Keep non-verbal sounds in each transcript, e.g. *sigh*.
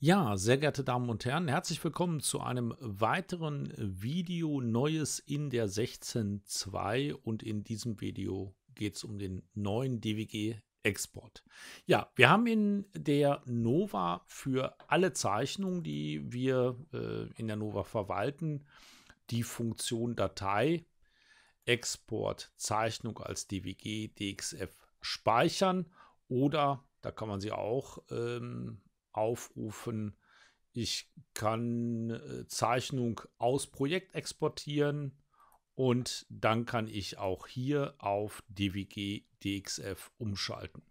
Ja, sehr geehrte Damen und Herren, herzlich willkommen zu einem weiteren Video Neues in der 16.2 und in diesem Video geht es um den neuen DWG Export. Ja, wir haben in der Nova für alle Zeichnungen, die wir äh, in der Nova verwalten, die Funktion Datei, Export, Zeichnung als DWG, DXF speichern oder da kann man sie auch ähm, aufrufen. Ich kann äh, Zeichnung aus Projekt exportieren und dann kann ich auch hier auf DWG DXF umschalten.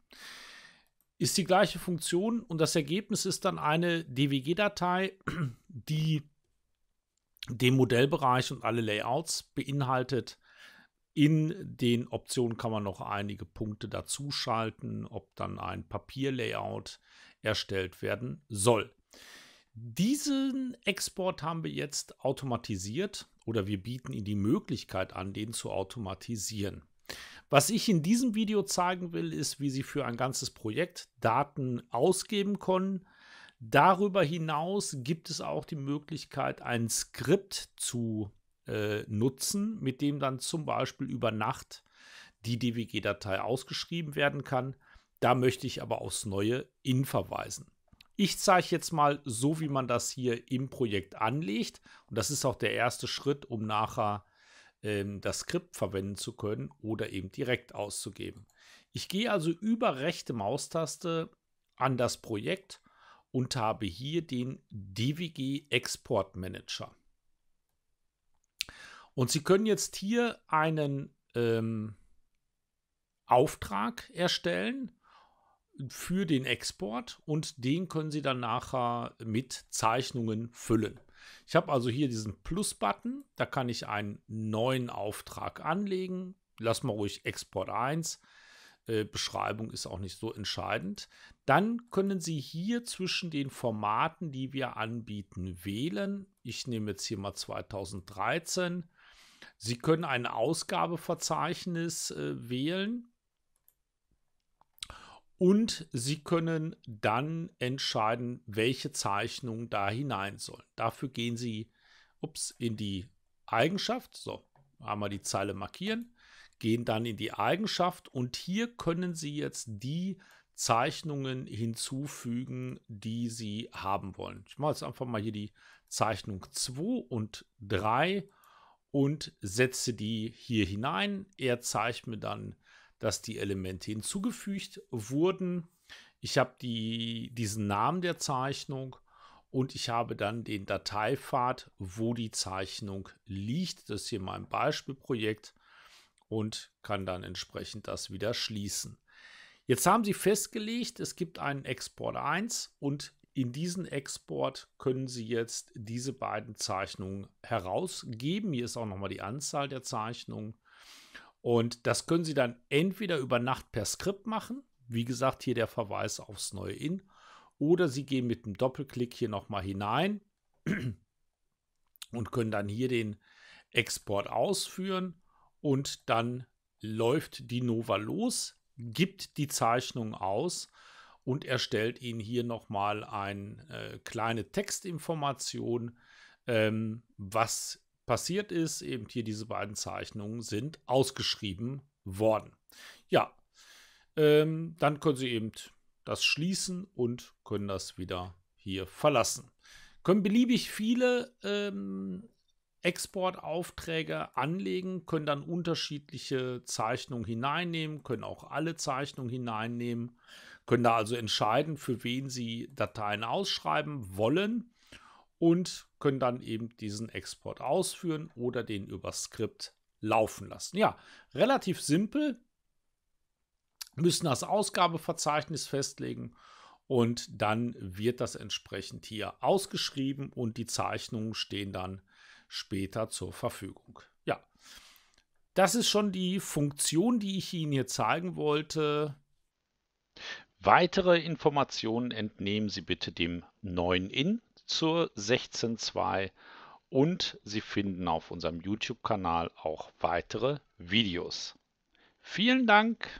Ist die gleiche Funktion und das Ergebnis ist dann eine DWG-Datei, *clears throat* die den Modellbereich und alle Layouts beinhaltet, in den Optionen kann man noch einige Punkte dazu schalten, ob dann ein Papierlayout erstellt werden soll. Diesen Export haben wir jetzt automatisiert oder wir bieten Ihnen die Möglichkeit an, den zu automatisieren. Was ich in diesem Video zeigen will, ist, wie Sie für ein ganzes Projekt Daten ausgeben können. Darüber hinaus gibt es auch die Möglichkeit, ein Skript zu äh, nutzen, mit dem dann zum Beispiel über Nacht die DWG-Datei ausgeschrieben werden kann. Da möchte ich aber aufs Neue in verweisen. Ich zeige jetzt mal so, wie man das hier im Projekt anlegt. Und das ist auch der erste Schritt, um nachher ähm, das Skript verwenden zu können oder eben direkt auszugeben. Ich gehe also über rechte Maustaste an das Projekt und habe hier den DWG Export Manager. Und Sie können jetzt hier einen ähm, Auftrag erstellen für den Export und den können Sie dann nachher mit Zeichnungen füllen. Ich habe also hier diesen Plus-Button, da kann ich einen neuen Auftrag anlegen. Lass mal ruhig Export 1. Äh, Beschreibung ist auch nicht so entscheidend. Dann können Sie hier zwischen den Formaten, die wir anbieten, wählen. Ich nehme jetzt hier mal 2013 Sie können ein Ausgabeverzeichnis äh, wählen und Sie können dann entscheiden, welche Zeichnungen da hinein sollen. Dafür gehen Sie ups, in die Eigenschaft, so einmal die Zeile markieren, gehen dann in die Eigenschaft und hier können Sie jetzt die Zeichnungen hinzufügen, die Sie haben wollen. Ich mache jetzt einfach mal hier die Zeichnung 2 und 3 und setze die hier hinein. Er zeigt mir dann, dass die Elemente hinzugefügt wurden. Ich habe die, diesen Namen der Zeichnung und ich habe dann den Dateipfad, wo die Zeichnung liegt. Das ist hier mein Beispielprojekt und kann dann entsprechend das wieder schließen. Jetzt haben Sie festgelegt, es gibt einen Export 1 und in diesen Export können Sie jetzt diese beiden Zeichnungen herausgeben. Hier ist auch nochmal die Anzahl der Zeichnungen. Und das können Sie dann entweder über Nacht per Skript machen. Wie gesagt, hier der Verweis aufs neue In. Oder Sie gehen mit dem Doppelklick hier nochmal hinein und können dann hier den Export ausführen. Und dann läuft die Nova los, gibt die Zeichnung aus und erstellt Ihnen hier nochmal eine äh, kleine Textinformation, ähm, was passiert ist. Eben hier diese beiden Zeichnungen sind ausgeschrieben worden. Ja, ähm, dann können Sie eben das schließen und können das wieder hier verlassen. Können beliebig viele ähm, Exportaufträge anlegen, können dann unterschiedliche Zeichnungen hineinnehmen, können auch alle Zeichnungen hineinnehmen können da also entscheiden, für wen sie Dateien ausschreiben wollen und können dann eben diesen Export ausführen oder den über Skript laufen lassen. Ja, relativ simpel. Müssen das Ausgabeverzeichnis festlegen und dann wird das entsprechend hier ausgeschrieben und die Zeichnungen stehen dann später zur Verfügung. Ja, das ist schon die Funktion, die ich Ihnen hier zeigen wollte, Weitere Informationen entnehmen Sie bitte dem 9in zur 16.2 und Sie finden auf unserem YouTube-Kanal auch weitere Videos. Vielen Dank!